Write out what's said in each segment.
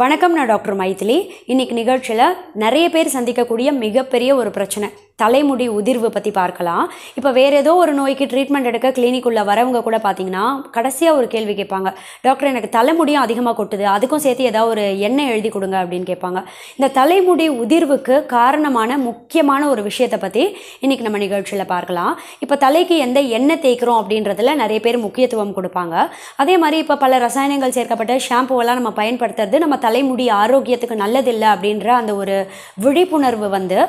வணக்கம் நான் டாக்டர் மைத்திலி இன்றைக்கி நிகழ்ச்சியில் நிறைய பேர் சந்திக்கக்கூடிய மிகப்பெரிய ஒரு பிரச்சனை தலைமுடி உதிர்வு பற்றி பார்க்கலாம் இப்போ வேறு ஏதோ ஒரு நோய்க்கு ட்ரீட்மெண்ட் எடுக்க கிளினிக் உள்ள வரவங்க கூட பார்த்தீங்கன்னா கடைசியாக ஒரு கேள்வி கேட்பாங்க டாக்டர் எனக்கு தலைமுடியும் அதிகமாக கொட்டுது அதுக்கும் சேர்த்து ஏதாவது ஒரு எண்ணெய் எழுதி கொடுங்க அப்படின்னு கேட்பாங்க இந்த தலைமுடி உதிர்வுக்கு காரணமான முக்கியமான ஒரு விஷயத்தை பற்றி இன்றைக்கி நம்ம நிகழ்ச்சியில் பார்க்கலாம் இப்போ தலைக்கு எந்த எண்ணெய் தேய்க்கிறோம் அப்படின்றதுல நிறைய பேர் முக்கியத்துவம் கொடுப்பாங்க அதே மாதிரி இப்போ பல ரசாயனங்கள் சேர்க்கப்பட்ட ஷாம்புவெல்லாம் நம்ம பயன்படுத்துறது நம்ம தலைமுடி ஆரோக்கியத்துக்கு நல்லதில்லை அப்படின்ற அந்த ஒரு விழிப்புணர்வு வந்து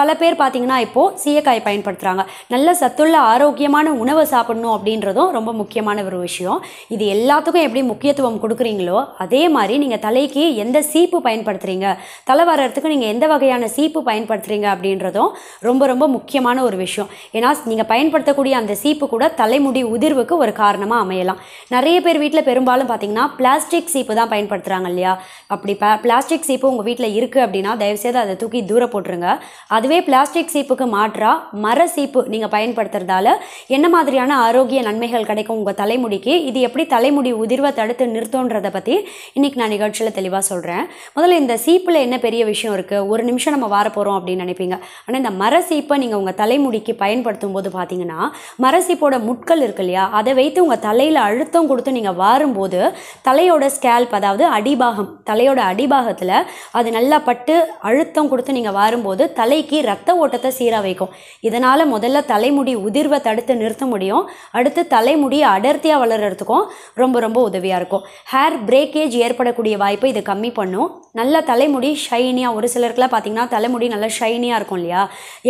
பல பேர் பார்த்திங்கன்னா தான் இப்போது சீயக்காயை பயன்படுத்துகிறாங்க நல்ல சத்துள்ள ஆரோக்கியமான உணவை சாப்பிடணும் அப்படின்றதும் ரொம்ப முக்கியமான ஒரு விஷயம் இது எல்லாத்துக்கும் எப்படி முக்கியத்துவம் கொடுக்குறீங்களோ அதே மாதிரி நீங்கள் தலைக்கு எந்த சீப்பு பயன்படுத்துகிறீங்க தலை வரத்துக்கு நீங்கள் எந்த வகையான சீப்பு பயன்படுத்துகிறீங்க அப்படின்றதும் ரொம்ப ரொம்ப முக்கியமான ஒரு விஷயம் ஏன்னா நீங்கள் பயன்படுத்தக்கூடிய அந்த சீப்பு கூட தலைமுடி உதிர்வுக்கு ஒரு காரணமாக அமையலாம் நிறைய பேர் வீட்டில் பெரும்பாலும் பார்த்தீங்கன்னா பிளாஸ்டிக் சீப்பு தான் பயன்படுத்துகிறாங்க இல்லையா அப்படி பிளாஸ்டிக் சீப்பு உங்கள் வீட்டில் இருக்குது அப்படின்னா தயவுசெய்து அதை தூக்கி தூர போட்டுருங்க அதுவே பிளாஸ்டிக் சீப்பு சீப்புக்கு மாற்றாக மர சீப்பு நீங்கள் பயன்படுத்துறதால என்ன மாதிரியான ஆரோக்கிய நன்மைகள் கிடைக்கும் உங்கள் தலைமுடிக்கு இது எப்படி தலைமுடி உதிர்வை தடுத்து நிறுத்தோன்றதை பற்றி இன்றைக்கி நான் நிகழ்ச்சியில் தெளிவாக சொல்கிறேன் முதல்ல இந்த சீப்பில் என்ன பெரிய விஷயம் இருக்குது ஒரு நிமிஷம் நம்ம வர போகிறோம் அப்படின்னு நினைப்பீங்க ஆனால் இந்த மர சீப்பை நீங்கள் உங்கள் தலைமுடிக்கு பயன்படுத்தும் போது பார்த்தீங்கன்னா மரசீப்போட முட்கள் இருக்கு இல்லையா அதை வைத்து உங்கள் தலையில் அழுத்தம் கொடுத்து நீங்கள் வாரும்போது தலையோட ஸ்கேல்ப் அதாவது அடிபாகம் தலையோட அடிபாகத்தில் அது நல்லா பட்டு அழுத்தம் கொடுத்து நீங்கள் வாரும்போது தலைக்கு ரத்த ஓட்டத்தை சீராக வைக்கும் இதனால் முதல்ல தலைமுடி உதிர்வை தடுத்து நிறுத்த முடியும் அடுத்து தலைமுடி அடர்த்தியாக வளர்கிறதுக்கும் ரொம்ப ரொம்ப உதவியாக இருக்கும் ஹேர் பிரேக்கேஜ் ஏற்படக்கூடிய வாய்ப்பை இது கம்மி பண்ணும் நல்ல தலைமுடி ஷைனியாக ஒரு சிலருக்குலாம் பார்த்திங்கன்னா தலைமுடி நல்லா ஷைனியாக இருக்கும் இல்லையா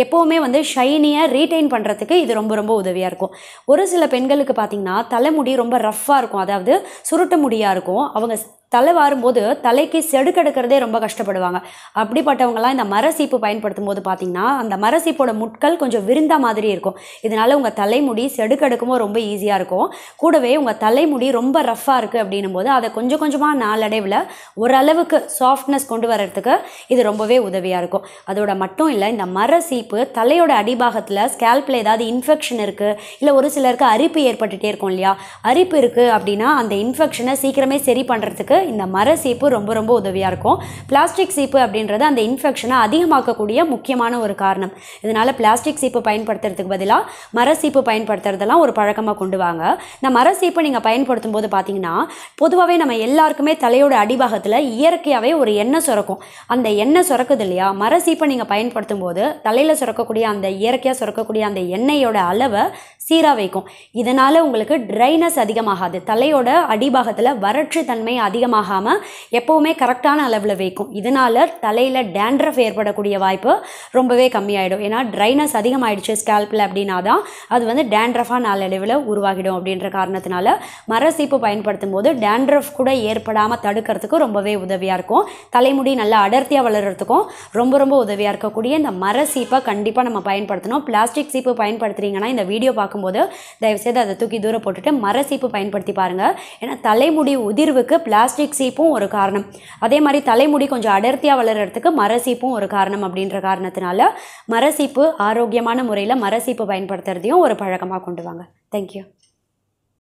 எப்போவுமே வந்து ஷைனியாக ரீட்டைன் பண்ணுறதுக்கு இது ரொம்ப ரொம்ப உதவியாக இருக்கும் ஒரு சில பெண்களுக்கு பார்த்திங்கன்னா தலைமுடி ரொம்ப ரஃப்பாக இருக்கும் அதாவது சுருட்ட முடியாக இருக்கும் அவங்க தலை வாரும்போது தலைக்கு செடுக்கெடுக்கிறதே ரொம்ப கஷ்டப்படுவாங்க அப்படிப்பட்டவங்களாம் இந்த மரசீப்பு பயன்படுத்தும் போது பார்த்திங்கன்னா அந்த மரசீப்போட முட்கள் கொஞ்சம் விருந்த மாதிரி இருக்கும் இதனால் உங்கள் தலைமுடி செடுக்கெடுக்கமோ ரொம்ப ஈஸியாக இருக்கும் கூடவே உங்கள் தலைமுடி ரொம்ப ரஃப்பாக இருக்குது அப்படின்னும் போது அதை கொஞ்சம் கொஞ்சமாக நாளடைவில் ஓரளவுக்கு சாஃப்ட்னஸ் கொண்டு வர்றதுக்கு இது ரொம்பவே உதவியாக இருக்கும் அதோட மட்டும் இல்லை இந்த மர சீப்பு தலையோட அடிபாகத்தில் ஸ்கேல்பில் ஏதாவது இன்ஃபெக்ஷன் இருக்குது இல்லை ஒரு சிலருக்கு அரிப்பு ஏற்பட்டுகிட்டே இருக்கும் இல்லையா அரிப்பு இருக்குது அப்படின்னா அந்த இன்ஃபெக்ஷனை சீக்கிரமே சரி பண்ணுறதுக்கு இந்த மர சீப்பு ரொம்ப ரொம்ப உதவியாக இருக்கும் பிளாஸ்டிக் சீப்பு அப்படின்றது அந்த இன்ஃபெக்ஷனை அதிகமாக்கக்கூடிய முக்கியமான ஒரு காரணம் இதனால் பிளாஸ்டிக் சீப்பு பயன்படுத்துறதுக்கு பதிலாக மர சீப்பு பயன்படுத்துறதெல்லாம் ஒரு பழக்கமாக கொண்டு வாங்க இந்த மர சீப்பை நீங்கள் பயன்படுத்தும் போது பார்த்தீங்கன்னா பொதுவாகவே நம்ம எல்லாருக்குமே தலையோட அடிபாகத்தில் இயற்கையாகவே ஒரு எண்ணெய் சுரக்கும் அந்த எண்ணெய் சுரக்குது இல்லையா மர சீப்பை நீங்கள் பயன்படுத்தும் போது தலையில் சுரக்கக்கூடிய அந்த இயற்கையாக சுரக்கக்கூடிய அந்த எண்ணெயோட அளவை சீராக வைக்கும் இதனால் உங்களுக்கு ட்ரைனஸ் அதிகமாகாது தலையோட அடிபாகத்தில் வறட்சி தன்மை அதிகமாக அதிகமாகாமல் எப்போவுமே கரெக்டான அளவில் வைக்கும் இதனால் தலையில் டேண்ட்ரஃப் ஏற்படக்கூடிய வாய்ப்பு ரொம்பவே கம்மியாயிடும் ஏன்னா ட்ரைனஸ் அதிகமாகிடுச்சு ஸ்கேல்பில் அப்படின்னா தான் அது வந்து டேண்ட்ரஃபாக நாளடைவில் உருவாகிடும் அப்படின்ற காரணத்தினால மரசீப்பு பயன்படுத்தும் போது டேண்ட்ரஃப் கூட ஏற்படாமல் தடுக்கிறதுக்கு ரொம்பவே உதவியாக இருக்கும் தலைமுடி நல்லா அடர்த்தியாக வளர்கிறதுக்கும் ரொம்ப ரொம்ப உதவியாக இருக்கக்கூடிய இந்த மர சீப்பை கண்டிப்பாக நம்ம பயன்படுத்தணும் பிளாஸ்டிக் சீப்பு பயன்படுத்துறீங்கன்னா இந்த வீடியோ பார்க்கும்போது தயவுசெய்து அதை தூக்கி தூரம் போட்டுட்டு மர சீப்பு பயன்படுத்தி பாருங்கள் ஏன்னா தலைமுடி உதிர்வுக்கு பிளாஸ்டிக் பிளாஸ்டிக் சீப்பும் ஒரு காரணம் அதே மாதிரி தலைமுடி கொஞ்சம் அடர்த்தியாக வளர்கிறதுக்கு மரசீப்பும் ஒரு காரணம் அப்படின்ற காரணத்தினால மரசீப்பு ஆரோக்கியமான முறையில் மரசீப்பு பயன்படுத்துறதையும் ஒரு பழக்கமாக கொண்டு வாங்க தேங்க்யூ